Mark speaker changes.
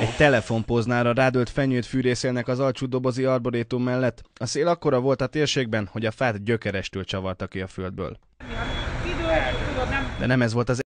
Speaker 1: Egy telefonpoznára rádölt fenyőt fűrészélnek az alcsú dobozi arborétum mellett. A szél akkora volt a térségben, hogy a fát gyökerestül csavarta ki a földből. De nem ez volt az